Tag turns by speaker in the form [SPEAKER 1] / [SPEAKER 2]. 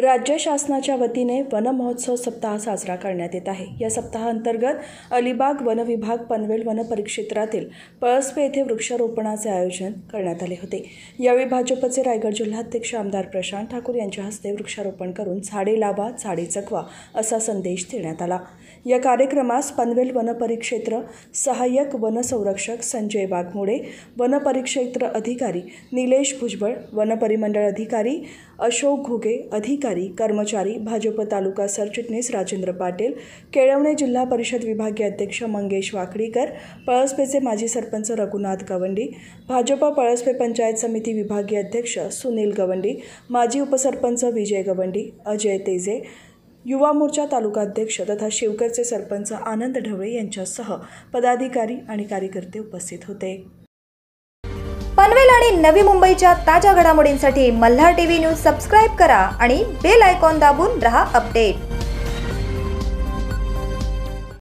[SPEAKER 1] राज्य शासनाच्या वतीने वनमहोत्सव सप्ताह साजरा करण्यात येत आहे या सप्ताहांतर्गत अलिबाग वनविभाग पनवेल वनपरिक्षेत्रातील पळसपे येथे वृक्षारोपणाचे आयोजन करण्यात आले होते यावेळी भाजपचे रायगड जिल्हाध्यक्ष आमदार प्रशांत ठाकूर यांच्या हस्ते वृक्षारोपण करून झाडे लावा झाडे जगवा असा संदेश देण्यात आला या कार्यक्रमास पनवेल वनपरिक्षेत्र सहाय्यक वनसंरक्षक संजय वाघमोडे वनपरिक्षेत्र अधिकारी निलेश भुजबळ वनपरिमंडळ अधिकारी अशोक घुगे अधिकारी कर्मचारी भाजप तालुका सरचिटणीस राजेंद्र पाटील केळवणे जिल्हा परिषद विभागीय अध्यक्ष मंगेश वाकडीकर पळसपेचे माजी सरपंच रघुनाथ गवंडी भाजप पळसपे पंचायत समिती विभागीय अध्यक्ष सुनील गवंडी माजी उपसरपंच विजय गवंडी अजय तेजे युवा मोर्चा तालुकाध्यक्ष तथा शिवकरचे सरपंच आनंद ढवळे यांच्यासह पदाधिकारी आणि कार्यकर्ते उपस्थित होते
[SPEAKER 2] पनवेल आणि नवी मुंबईच्या ताज्या घडामोडींसाठी मल्हार टीव्ही न्यूज सबस्क्राईब करा आणि बेल आयकॉन दाबून रहा अपडेट